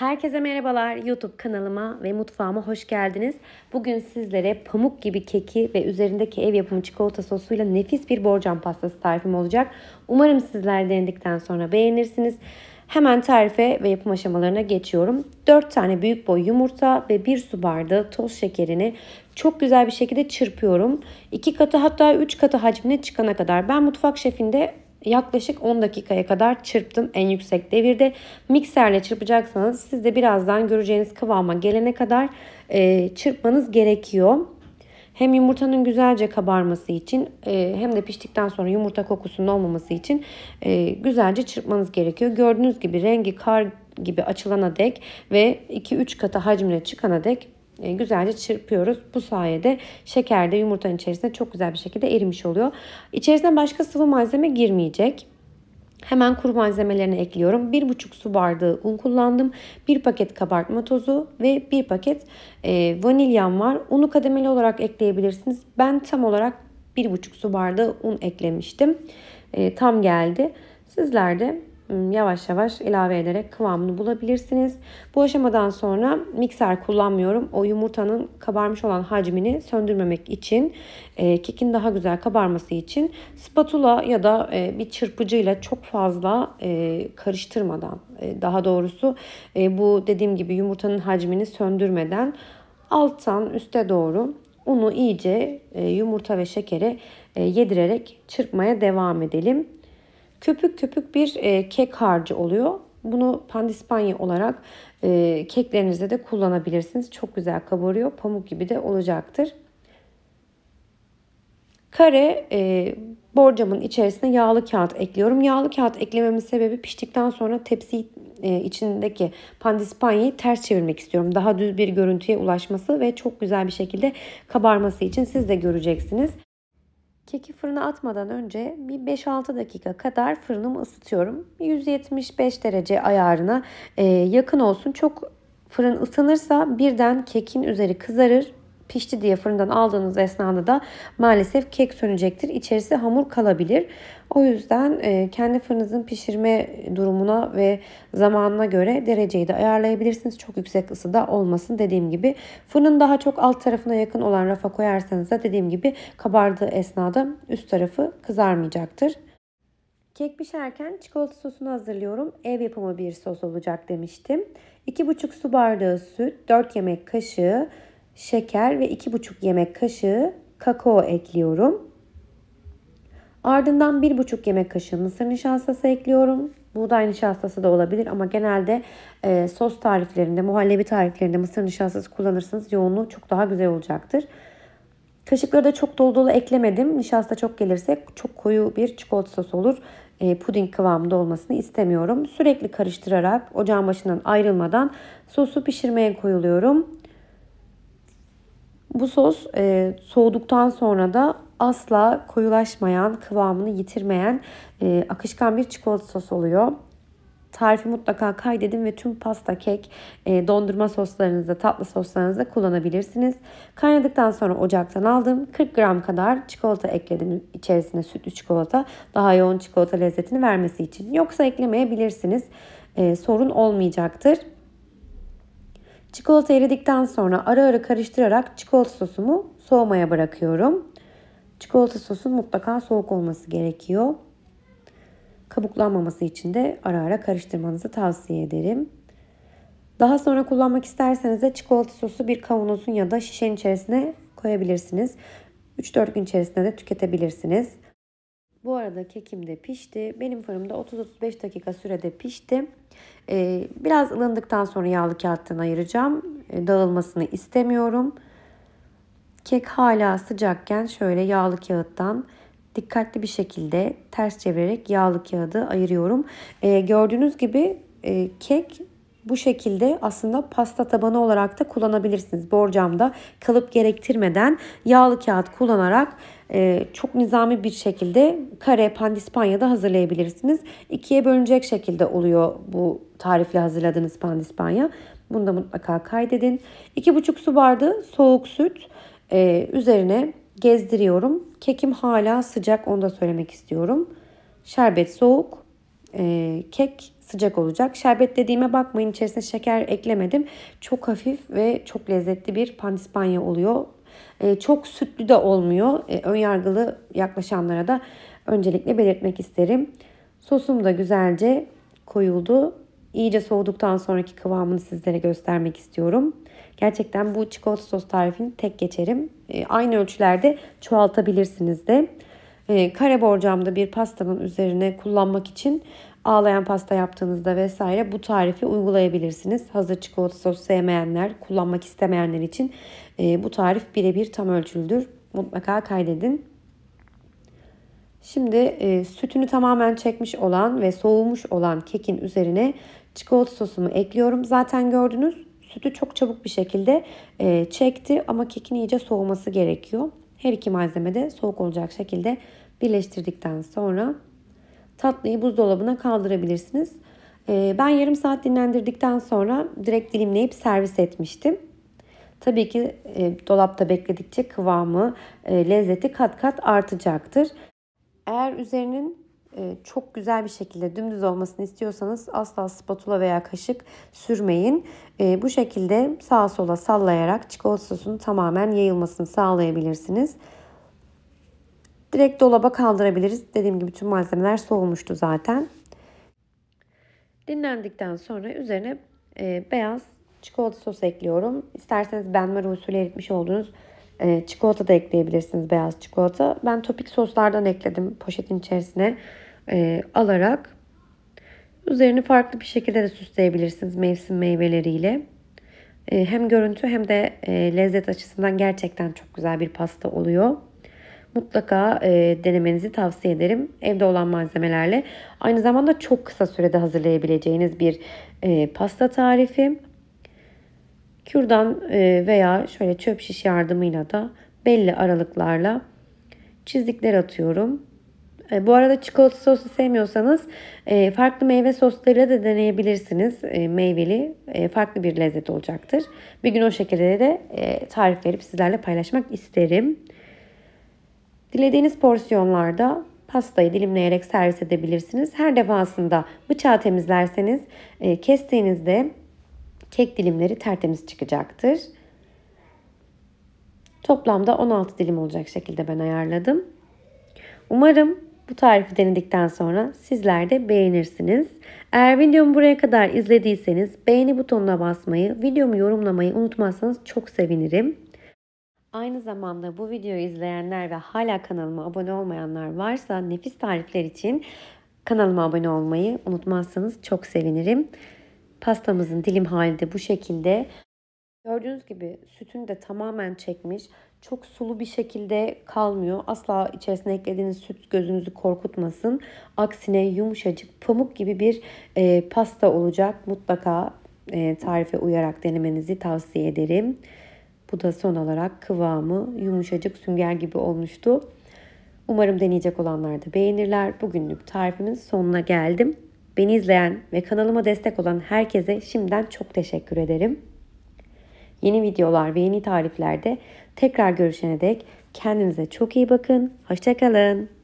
Herkese merhabalar. YouTube kanalıma ve mutfağıma hoş geldiniz. Bugün sizlere pamuk gibi keki ve üzerindeki ev yapımı çikolata sosuyla nefis bir borcam pastası tarifim olacak. Umarım sizler denedikten sonra beğenirsiniz. Hemen tarife ve yapım aşamalarına geçiyorum. 4 tane büyük boy yumurta ve 1 su bardağı toz şekerini çok güzel bir şekilde çırpıyorum. 2 katı hatta 3 katı hacmine çıkana kadar. Ben mutfak şefinde Yaklaşık 10 dakikaya kadar çırptım en yüksek devirde. Mikserle çırpacaksanız siz de birazdan göreceğiniz kıvama gelene kadar e, çırpmanız gerekiyor. Hem yumurtanın güzelce kabarması için e, hem de piştikten sonra yumurta kokusunun olmaması için e, güzelce çırpmanız gerekiyor. Gördüğünüz gibi rengi kar gibi açılana dek ve 2-3 katı hacmine çıkana dek e, güzelce çırpıyoruz. Bu sayede şeker de yumurtanın içerisinde çok güzel bir şekilde erimiş oluyor. İçerisine başka sıvı malzeme girmeyecek. Hemen kuru malzemelerini ekliyorum. 1,5 su bardağı un kullandım. 1 paket kabartma tozu ve 1 paket e, vanilyam var. Unu kademeli olarak ekleyebilirsiniz. Ben tam olarak 1,5 su bardağı un eklemiştim. E, tam geldi. Sizler de Hmm, yavaş yavaş ilave ederek kıvamını bulabilirsiniz. Bu aşamadan sonra mikser kullanmıyorum. O yumurtanın kabarmış olan hacmini söndürmemek için, e, kekin daha güzel kabarması için spatula ya da e, bir çırpıcıyla çok fazla e, karıştırmadan, e, daha doğrusu e, bu dediğim gibi yumurtanın hacmini söndürmeden alttan üste doğru unu iyice e, yumurta ve şekeri e, yedirerek çırpmaya devam edelim köpük köpük bir e, kek harcı oluyor. Bunu pandispanya olarak e, keklerinizde de kullanabilirsiniz. Çok güzel kabarıyor. Pamuk gibi de olacaktır. Kare e, borcamın içerisine yağlı kağıt ekliyorum. Yağlı kağıt eklememin sebebi piştikten sonra tepsi e, içindeki pandispanyayı ters çevirmek istiyorum. Daha düz bir görüntüye ulaşması ve çok güzel bir şekilde kabarması için siz de göreceksiniz. Keki fırına atmadan önce bir 5-6 dakika kadar fırınımı ısıtıyorum. 175 derece ayarına yakın olsun. Çok fırın ısınırsa birden kekin üzeri kızarır pişti diye fırından aldığınız esnada da maalesef kek sönecektir. İçerisi hamur kalabilir. O yüzden e, kendi fırınızın pişirme durumuna ve zamanına göre dereceyi de ayarlayabilirsiniz. Çok yüksek ısıda olmasın dediğim gibi. Fırının daha çok alt tarafına yakın olan rafa koyarsanız da dediğim gibi kabardığı esnada üst tarafı kızarmayacaktır. Kek pişerken çikolata sosunu hazırlıyorum. Ev yapımı bir sos olacak demiştim. 2,5 su bardağı süt, 4 yemek kaşığı, şeker ve 2,5 yemek kaşığı kakao ekliyorum. Ardından 1,5 yemek kaşığı mısır nişastası ekliyorum. Buğday nişastası da olabilir ama genelde e, sos tariflerinde, muhallebi tariflerinde mısır nişastası kullanırsanız yoğunluğu çok daha güzel olacaktır. Kaşıkları da çok dolu dolu eklemedim. Nişasta çok gelirse çok koyu bir çikolata sos olur. E, puding kıvamında olmasını istemiyorum. Sürekli karıştırarak ocağın başından ayrılmadan sosu pişirmeye koyuluyorum. Bu sos e, soğuduktan sonra da asla koyulaşmayan, kıvamını yitirmeyen e, akışkan bir çikolata sos oluyor. Tarifi mutlaka kaydedin ve tüm pasta, kek, e, dondurma soslarınızda, tatlı soslarınızda kullanabilirsiniz. Kaynadıktan sonra ocaktan aldım. 40 gram kadar çikolata ekledim içerisine sütlü çikolata. Daha yoğun çikolata lezzetini vermesi için. Yoksa eklemeyebilirsiniz. E, sorun olmayacaktır. Çikolata eridikten sonra ara ara karıştırarak çikolata sosumu soğumaya bırakıyorum. Çikolata sosu mutlaka soğuk olması gerekiyor. Kabuklanmaması için de ara ara karıştırmanızı tavsiye ederim. Daha sonra kullanmak isterseniz de çikolata sosu bir kavanozun ya da şişenin içerisine koyabilirsiniz. 3-4 gün içerisinde de tüketebilirsiniz. Bu arada kekim de pişti. Benim fırımda 30-35 dakika sürede pişti. Ee, biraz ılındıktan sonra yağlı kağıttan ayıracağım. Ee, dağılmasını istemiyorum. Kek hala sıcakken şöyle yağlı kağıttan dikkatli bir şekilde ters çevirerek yağlı kağıdı ayırıyorum. Ee, gördüğünüz gibi e, kek bu şekilde aslında pasta tabanı olarak da kullanabilirsiniz. Borcamda kalıp gerektirmeden yağlı kağıt kullanarak e, çok nizami bir şekilde kare pandispanya da hazırlayabilirsiniz. İkiye bölünecek şekilde oluyor bu tarifle hazırladığınız pandispanya. Bunu da mutlaka kaydedin. 2,5 su bardağı soğuk süt e, üzerine gezdiriyorum. Kekim hala sıcak onu da söylemek istiyorum. Şerbet soğuk, e, kek sıcak olacak. Şerbet dediğime bakmayın içerisine şeker eklemedim. Çok hafif ve çok lezzetli bir pandispanya oluyor. E, çok sütlü de olmuyor. E, Önyargılı yaklaşanlara da öncelikle belirtmek isterim. Sosum da güzelce koyuldu. İyice soğuduktan sonraki kıvamını sizlere göstermek istiyorum. Gerçekten bu çikolata sos tarifini tek geçerim. E, aynı ölçülerde çoğaltabilirsiniz de. Ee, kare borcamda bir pastanın üzerine kullanmak için ağlayan pasta yaptığınızda vesaire bu tarifi uygulayabilirsiniz. Hazır çikolata sos sevmeyenler, kullanmak istemeyenler için e, bu tarif birebir tam ölçülüdür. Mutlaka kaydedin. Şimdi e, sütünü tamamen çekmiş olan ve soğumuş olan kekin üzerine çikolata sosumu ekliyorum. Zaten gördünüz sütü çok çabuk bir şekilde e, çekti ama kekin iyice soğuması gerekiyor. Her iki malzeme de soğuk olacak şekilde birleştirdikten sonra tatlıyı buzdolabına kaldırabilirsiniz. Ee, ben yarım saat dinlendirdikten sonra direkt dilimleyip servis etmiştim. Tabii ki e, dolapta bekledikçe kıvamı, e, lezzeti kat kat artacaktır. Eğer üzerinin e, çok güzel bir şekilde dümdüz olmasını istiyorsanız asla spatula veya kaşık sürmeyin. Bu şekilde sağa sola sallayarak çikolata sosunun tamamen yayılmasını sağlayabilirsiniz. Direkt dolaba kaldırabiliriz. Dediğim gibi tüm malzemeler soğumuştu zaten. Dinlendikten sonra üzerine e, beyaz çikolata sosu ekliyorum. İsterseniz benmer usulü eritmiş olduğunuz e, çikolata da ekleyebilirsiniz beyaz çikolata. Ben topik soslardan ekledim poşetin içerisine e, alarak. Üzerini farklı bir şekilde de süsleyebilirsiniz mevsim meyveleriyle. E, hem görüntü hem de e, lezzet açısından gerçekten çok güzel bir pasta oluyor mutlaka e, denemenizi tavsiye ederim. Evde olan malzemelerle aynı zamanda çok kısa sürede hazırlayabileceğiniz bir e, pasta tarifi. Kürdan e, veya şöyle çöp şiş yardımıyla da belli aralıklarla çizikler atıyorum. E, bu arada çikolata sosu sevmiyorsanız e, farklı meyve soslarıyla da deneyebilirsiniz. E, meyveli e, farklı bir lezzet olacaktır. Bir gün o şekilde de e, tarif verip sizlerle paylaşmak isterim. Dilediğiniz porsiyonlarda pastayı dilimleyerek servis edebilirsiniz. Her defasında bıçağı temizlerseniz e, kestiğinizde kek dilimleri tertemiz çıkacaktır. Toplamda 16 dilim olacak şekilde ben ayarladım. Umarım bu tarifi denedikten sonra sizler de beğenirsiniz. Eğer videomu buraya kadar izlediyseniz beğeni butonuna basmayı, videomu yorumlamayı unutmazsanız çok sevinirim. Aynı zamanda bu videoyu izleyenler ve hala kanalıma abone olmayanlar varsa nefis tarifler için kanalıma abone olmayı unutmazsanız çok sevinirim. Pastamızın dilim hali de bu şekilde. Gördüğünüz gibi sütünü de tamamen çekmiş. Çok sulu bir şekilde kalmıyor. Asla içerisine eklediğiniz süt gözünüzü korkutmasın. Aksine yumuşacık pamuk gibi bir e, pasta olacak. Mutlaka e, tarife uyarak denemenizi tavsiye ederim. Bu da son olarak kıvamı yumuşacık sünger gibi olmuştu. Umarım deneyecek olanlar da beğenirler. Bugünlük tarifimin sonuna geldim. Beni izleyen ve kanalıma destek olan herkese şimdiden çok teşekkür ederim. Yeni videolar ve yeni tariflerde tekrar görüşene dek kendinize çok iyi bakın. Hoşçakalın.